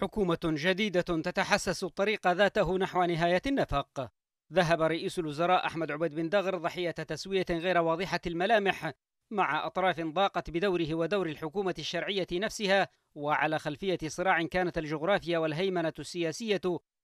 حكومة جديدة تتحسس الطريق ذاته نحو نهاية النفق ذهب رئيس الوزراء أحمد عبيد بن دغر ضحية تسوية غير واضحة الملامح مع أطراف ضاقت بدوره ودور الحكومة الشرعية نفسها وعلى خلفية صراع كانت الجغرافيا والهيمنة السياسية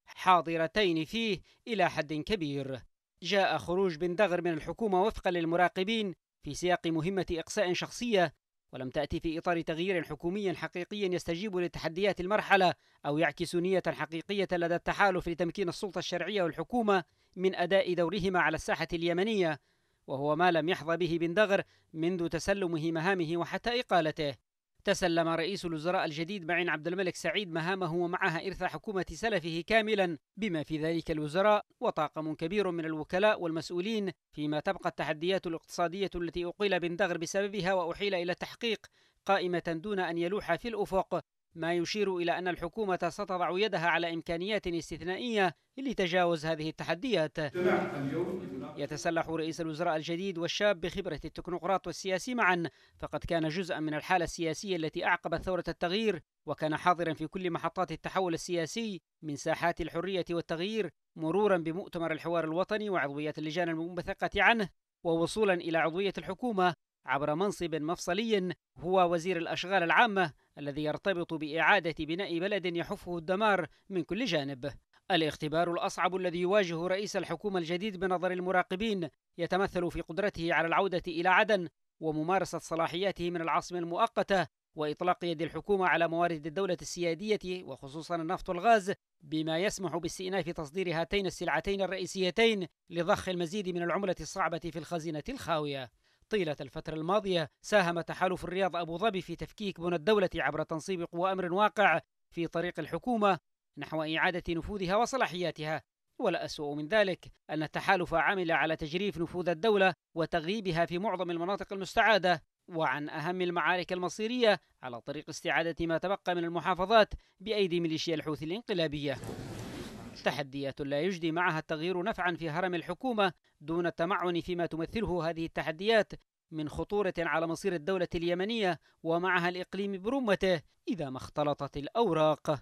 حاضرتين فيه إلى حد كبير جاء خروج بن دغر من الحكومة وفقا للمراقبين في سياق مهمة إقصاء شخصية ولم تأتي في إطار تغيير حكومي حقيقي يستجيب لتحديات المرحلة أو يعكس نية حقيقية لدى التحالف لتمكين السلطة الشرعية والحكومة من أداء دورهما على الساحة اليمنية وهو ما لم يحظى به بن دغر منذ تسلمه مهامه وحتى إقالته تسلم رئيس الوزراء الجديد معين عبد الملك سعيد مهامه ومعها إرث حكومة سلفه كاملا بما في ذلك الوزراء وطاقم كبير من الوكلاء والمسؤولين فيما تبقى التحديات الاقتصادية التي أقيل بندغر بسببها وأحيل إلى التحقيق قائمة دون أن يلوح في الأفق ما يشير إلى أن الحكومة ستضع يدها على إمكانيات استثنائية لتجاوز هذه التحديات يتسلح رئيس الوزراء الجديد والشاب بخبرة التكنوقراط والسياسي معا فقد كان جزءا من الحالة السياسية التي أعقبت ثورة التغيير وكان حاضرا في كل محطات التحول السياسي من ساحات الحرية والتغيير مرورا بمؤتمر الحوار الوطني وعضوية اللجان المنبثقة عنه ووصولا إلى عضوية الحكومة عبر منصب مفصلي هو وزير الأشغال العامة الذي يرتبط بإعادة بناء بلد يحفه الدمار من كل جانب. الاختبار الأصعب الذي يواجه رئيس الحكومة الجديد بنظر المراقبين يتمثل في قدرته على العودة إلى عدن وممارسة صلاحياته من العاصمة المؤقتة وإطلاق يد الحكومة على موارد الدولة السيادية وخصوصا النفط والغاز بما يسمح باستئناف تصدير هاتين السلعتين الرئيسيتين لضخ المزيد من العملة الصعبة في الخزينة الخاوية طيلة الفترة الماضية ساهم تحالف الرياض أبو ظبي في تفكيك بنى الدولة عبر تنصيب قوى أمر واقع في طريق الحكومة نحو إعادة نفوذها وصلاحياتها والأسوأ من ذلك أن التحالف عمل على تجريف نفوذ الدولة وتغييبها في معظم المناطق المستعادة وعن أهم المعارك المصيرية على طريق استعادة ما تبقى من المحافظات بأيدي ميليشيا الحوثي الانقلابية تحديات لا يجدي معها التغيير نفعا في هرم الحكومة دون التمعن فيما تمثله هذه التحديات من خطورة على مصير الدولة اليمنية ومعها الإقليم برمته إذا ما اختلطت الأوراق